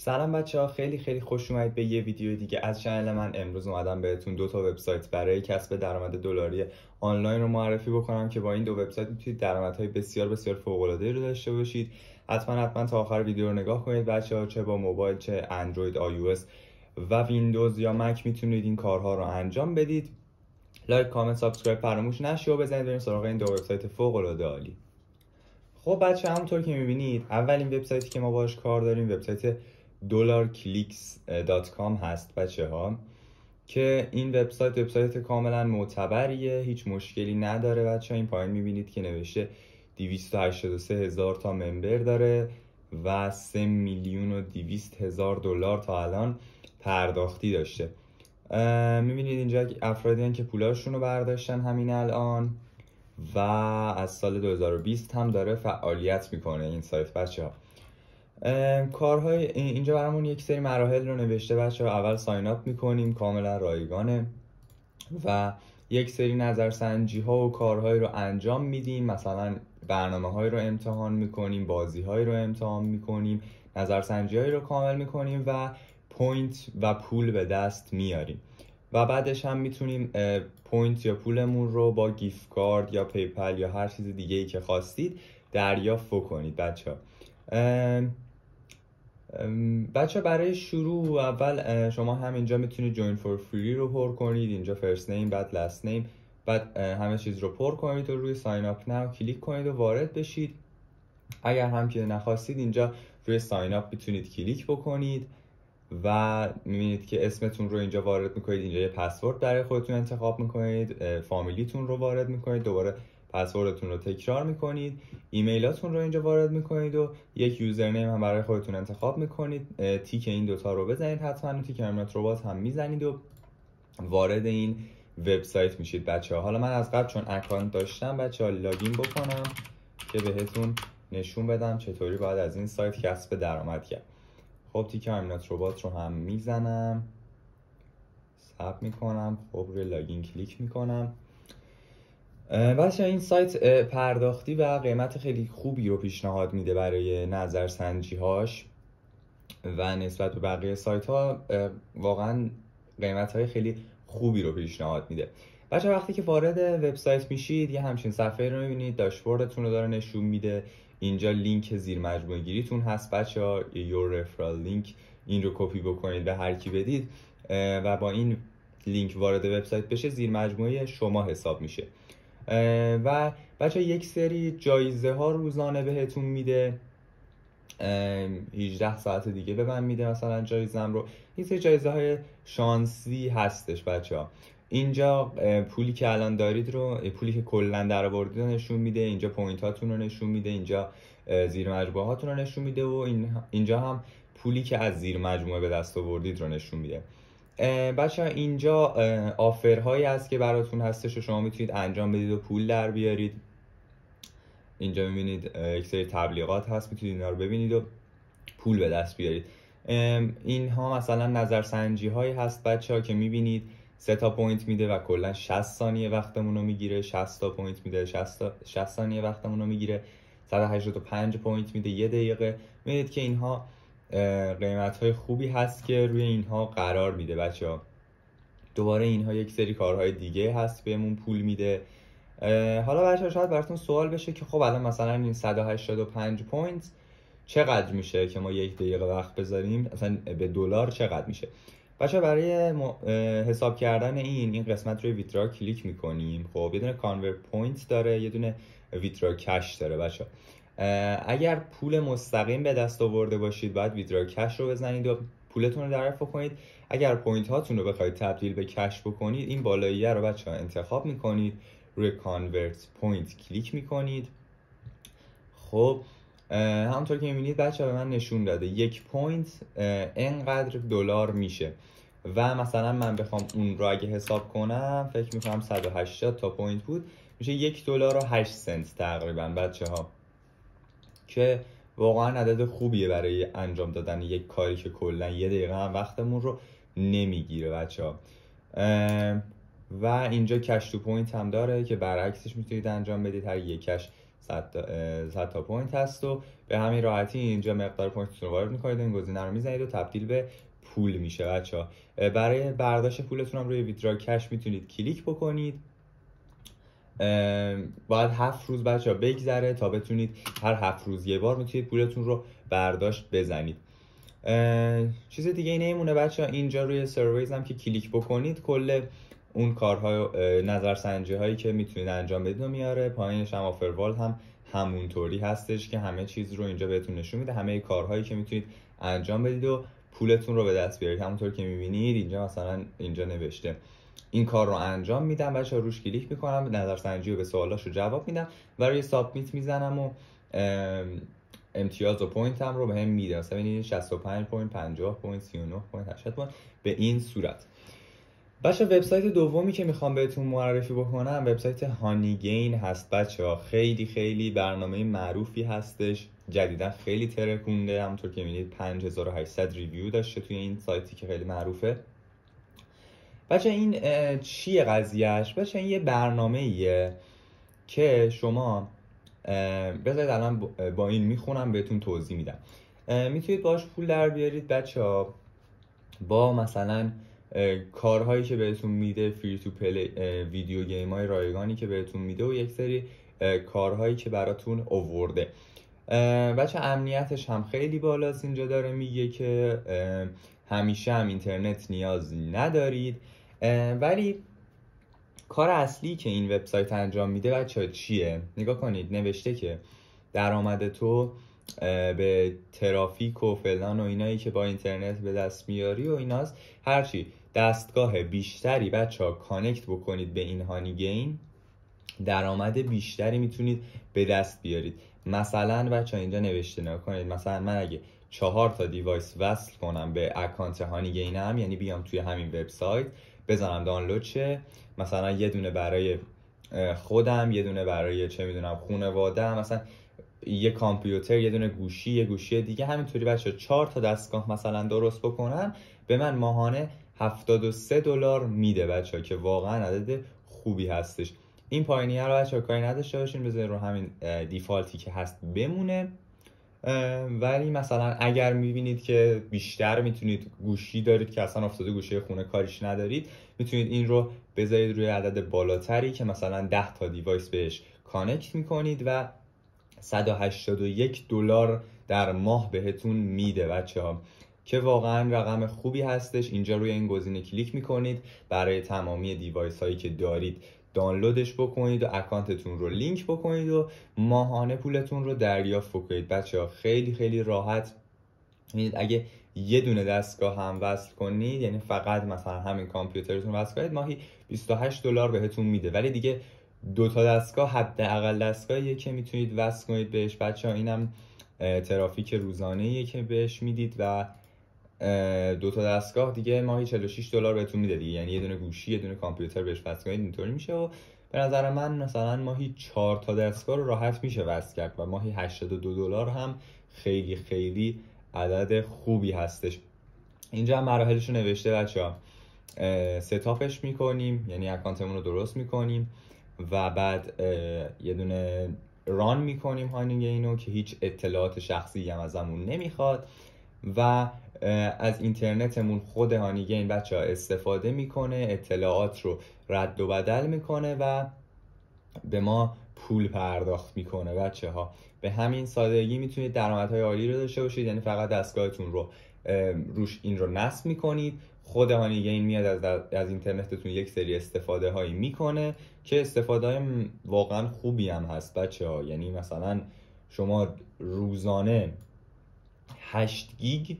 سلام بچه ها خیلی خیلی خوش اومدید به یه ویدیو دیگه از چنل من امروز اومدم بهتون دو تا وبسایت برای کسب درآمد دلاری آنلاین رو معرفی بکنم که با این دو وبسایت میتونید درآمدهای بسیار بسیار فوق العاده رو داشته باشید حتما حتما تا آخر ویدیو رو نگاه کنید بچه ها چه با موبایل چه اندروید آی و ویندوز یا مک میتونید این کارها رو انجام بدید لایک کامنت سابسکرایب فراموش نشه و بزنید بریم سراغ این دو وبسایت فوق العاده عالی خب بچه همونطور که میبینید اولین وبسایتی که ما باش کار داریم وبسایت dollarclicks.com هست بچه ها که این وبسایت وبسایت کاملا معتبریه هیچ مشکلی نداره بچه ها. این پایین میبینید که نوشته 283 هزار تا ممبر داره و 3 میلیون و 200 هزار دلار تا الان پرداختی داشته میبینید اینجا افرادی که پولاشون رو برداشتن همین الان و از سال 2020 هم داره فعالیت میکنه این سایت بچه ها کارهای اینجا برامون یک سری مراحل رو نوشته بچه اول ساین اپ میکنیم کاملا رایگانه و یک سری نظرسنجی ها و کارهایی رو انجام میدیم مثلا برنامه هایی رو امتحان میکنیم بازی های رو امتحان میکنیم نظرسنجی هایی رو کامل میکنیم و پوینت و پول به دست میاریم و بعدش هم میتونیم پوینت یا پولمون رو با گیف کارد یا پیپل یا هر چیز دیگه ای که خواستید دریافت کنید بچه ها بچه برای شروع اول شما همینجا میتونید join for free رو پر کنید اینجا first name بعد last name بعد همه چیز رو پر کنید و روی ساین اپ now کلیک کنید و وارد بشید اگر هم که نخواستید اینجا روی sign up میتونید کلیک بکنید و میبینید که اسمتون رو اینجا وارد میکنید اینجا یه پسورد برای خودتون انتخاب میکنید فامیلیتون رو وارد میکنید دوباره پسوردتون رو تکرار میکنید ایمیلاتون رو اینجا وارد میکنید و یک یوزرنیم هم برای خودتون انتخاب میکنید تیک این دوتا رو بزنید حتما و تیک امنیت رو هم میزنید و وارد این وبسایت میشید بچه ها حالا من از قبل چون اکانت داشتم بچه ها لاگین بکنم که بهتون نشون بدم چطوری باید از این سایت کسب درآمد کرد خب تیک امنیت ربات رو هم میزنم ساب میکنم خب روی لاگین کلیک میکنم بچه این سایت پرداختی و قیمت خیلی خوبی رو پیشنهاد میده برای نظرسنجی هاش و نسبت به بقیه سایت ها واقعا قیمت های خیلی خوبی رو پیشنهاد میده بچه وقتی که وارد وبسایت میشید یه همچین صفحه رو میبینید داشبوردتون رو داره نشون میده اینجا لینک زیر مجموعه گیریتون هست بچه ها your referral link این رو کپی بکنید به هر کی بدید و با این لینک وارد وبسایت بشه زیر مجموعه شما حساب میشه و بچه یک سری جایزه ها روزانه بهتون میده 18 ساعت دیگه به من میده مثلا جایزم رو این سری جایزه های شانسی هستش بچه اینجا پولی که الان دارید رو پولی که کلا در آوردید نشون میده اینجا پوینت هاتون رو نشون میده اینجا زیر مجموعه هاتون رو نشون میده و اینجا هم پولی که از زیر مجموعه به دست آوردید رو نشون میده بچه اینجا اینجا هایی هست که براتون هستش و شما میتونید انجام بدید و پول در بیارید اینجا میبینید یک سری تبلیغات هست میتونید اینا رو ببینید و پول به دست بیارید اینها مثلا نظرسنجی هایی هست بچه ها که میبینید سه تا پوینت میده و کلا 60 ثانیه وقتمون رو میگیره 60 تا پوینت میده 60, 60 ثانیه وقتمون رو میگیره 185 پوینت میده یه دقیقه میدید که اینها قیمت های خوبی هست که روی اینها قرار میده بچه ها دوباره اینها یک سری کارهای دیگه هست بهمون پول میده حالا بچه شاید براتون سوال بشه که خب الان مثلا این 185 پوینت چقدر میشه که ما یک دقیقه وقت بذاریم اصلا به دلار چقدر میشه بچه برای حساب کردن این این قسمت روی ویترا کلیک میکنیم خب یه دونه کانورت پوینت داره یه دونه ویترا کش داره بچه اگر پول مستقیم به دست آورده باشید باید ویدرا کش رو بزنید و پولتون رو دریافت کنید اگر پوینت هاتون رو بخواید تبدیل به کش بکنید این بالایی رو بچه ها انتخاب میکنید روی کانورت پوینت کلیک میکنید خب همونطور که میبینید بچه به من نشون داده یک پوینت انقدر دلار میشه و مثلا من بخوام اون رو اگه حساب کنم فکر میکنم 180 تا پوینت بود میشه یک دلار و 8 سنت تقریبا بچه ها که واقعا عدد خوبیه برای انجام دادن یک کاری که کلا یه دقیقه هم وقتمون رو نمیگیره بچه ها و اینجا کش تو پوینت هم داره که برعکسش میتونید انجام بدید هر یک کش 100 تا پوینت هست و به همین راحتی اینجا مقدار پوینتتون رو وارد میکنید این گزینه رو میزنید و تبدیل به پول میشه بچه ها برای برداشت پولتون هم روی ویدرا کش میتونید کلیک بکنید باید هفت روز بچه ها بگذره تا بتونید هر هفت روز یه بار میتونید پولتون رو برداشت بزنید چیز دیگه اینه ایمونه بچه ها اینجا روی سرویز هم که کلیک بکنید کل اون کارها نظرسنجی هایی که میتونید انجام بدید و میاره پایینش هم آفروال هم همونطوری هستش که همه چیز رو اینجا بهتون نشون میده همه کارهایی که میتونید انجام بدید و پولتون رو به دست بیارید همونطور که میبینید اینجا مثلا اینجا نوشته این کار رو انجام میدم بچه ها روش کلیک میکنم نظرسنجی رو به سوالاش رو جواب میدم و روی سابمیت میزنم و امتیاز و پوینت هم رو به هم میده مثلا 65 پوینت 50 پوینت 39 پوینت 80 پوینت به این صورت بچه وبسایت دومی که میخوام بهتون معرفی بکنم وبسایت هانی گین هست بچه ها خیلی خیلی برنامه معروفی هستش جدیدا خیلی ترکونده همونطور که میبینید 5800 ریویو داشته توی این سایتی که خیلی معروفه بچه این چیه قضیهش بچه این یه برنامه ایه که شما بذارید الان با این میخونم بهتون توضیح میدم میتونید باش پول در بیارید بچه ها با مثلا کارهایی که بهتون میده فری تو پلی ویدیو گیم های رایگانی که بهتون میده و یک سری کارهایی که براتون اوورده بچه امنیتش هم خیلی بالاست اینجا داره میگه که همیشه هم اینترنت نیاز ندارید ولی کار اصلی که این وبسایت انجام میده بچه چیه نگاه کنید نوشته که درآمد تو به ترافیک و فلان و اینایی که با اینترنت به دست میاری و ایناست هرچی دستگاه بیشتری بچه ها کانکت بکنید به این هانی گیم درآمد بیشتری میتونید به دست بیارید مثلا بچه ها اینجا نوشته نکنید مثلا من اگه چهار تا دیوایس وصل کنم به اکانت هانی گینم یعنی بیام توی همین وبسایت بزنم دانلود شه مثلا یه دونه برای خودم یه دونه برای چه میدونم خانواده مثلا یه کامپیوتر یه دونه گوشی یه گوشی دیگه همینطوری بچه چهار تا دستگاه مثلا درست بکنم به من ماهانه 73 دلار میده بچه که واقعا عدد خوبی هستش این پایینی رو بچه کاری نداشته باشین بذارین رو همین دیفالتی که هست بمونه ولی مثلا اگر میبینید که بیشتر میتونید گوشی دارید که اصلا افتاده گوشه خونه کاریش ندارید میتونید این رو بذارید روی عدد بالاتری که مثلا 10 تا دیوایس بهش کانکت میکنید و 181 دلار در ماه بهتون میده بچه ها که واقعا رقم خوبی هستش اینجا روی این گزینه کلیک میکنید برای تمامی دیوایس هایی که دارید دانلودش بکنید و اکانتتون رو لینک بکنید و ماهانه پولتون رو دریافت بکنید بچه ها خیلی خیلی راحت میدید یعنی اگه یه دونه دستگاه هم وصل کنید یعنی فقط مثلا همین کامپیوترتون وصل کنید ماهی 28 دلار بهتون میده ولی دیگه دو تا دستگاه حداقل دستگاهیه که میتونید وصل کنید بهش بچه ها اینم ترافیک روزانه که بهش میدید و دو تا دستگاه دیگه ماهی 46 دلار بهتون میده دیگه یعنی یه دونه گوشی یه دونه کامپیوتر بهش وصل اینطوری میشه و به نظر من مثلا ماهی 4 تا دستگاه رو راحت میشه وصل کرد و ماهی 82 دلار هم خیلی خیلی عدد خوبی هستش اینجا هم مراحلش رو نوشته بچه ها ستاپش میکنیم یعنی اکانتمون رو درست میکنیم و بعد یه دونه ران میکنیم هانینگ اینو که هیچ اطلاعات شخصی هم ازمون نمیخواد و از اینترنتمون خود هانیگین بچه ها استفاده میکنه اطلاعات رو رد و بدل میکنه و به ما پول پرداخت میکنه بچه ها به همین سادگی میتونید های عالی رو داشته باشید یعنی فقط دستگاهتون رو روش این رو نصب میکنید خود این میاد از, از اینترنتتون یک سری استفاده هایی میکنه که استفاده های واقعا خوبی هم هست بچه ها یعنی مثلا شما روزانه 8 گیگ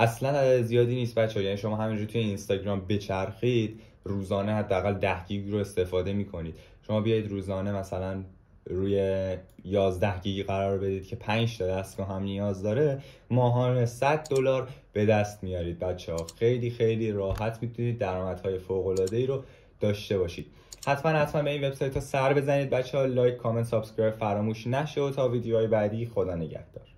اصلا عدد زیادی نیست بچه یعنی شما همینجور توی اینستاگرام بچرخید روزانه حداقل 10 گیگ رو استفاده میکنید شما بیایید روزانه مثلا روی 11 گیگ قرار بدید که 5 تا دستگاه هم نیاز داره ماهانه 100 دلار به دست میارید بچه ها خیلی خیلی راحت میتونید درآمدهای فوق رو داشته باشید حتما حتما به این وبسایت ها سر بزنید بچه ها لایک کامنت سابسکرایب فراموش نشه و تا ویدیوهای بعدی خدا نگهدار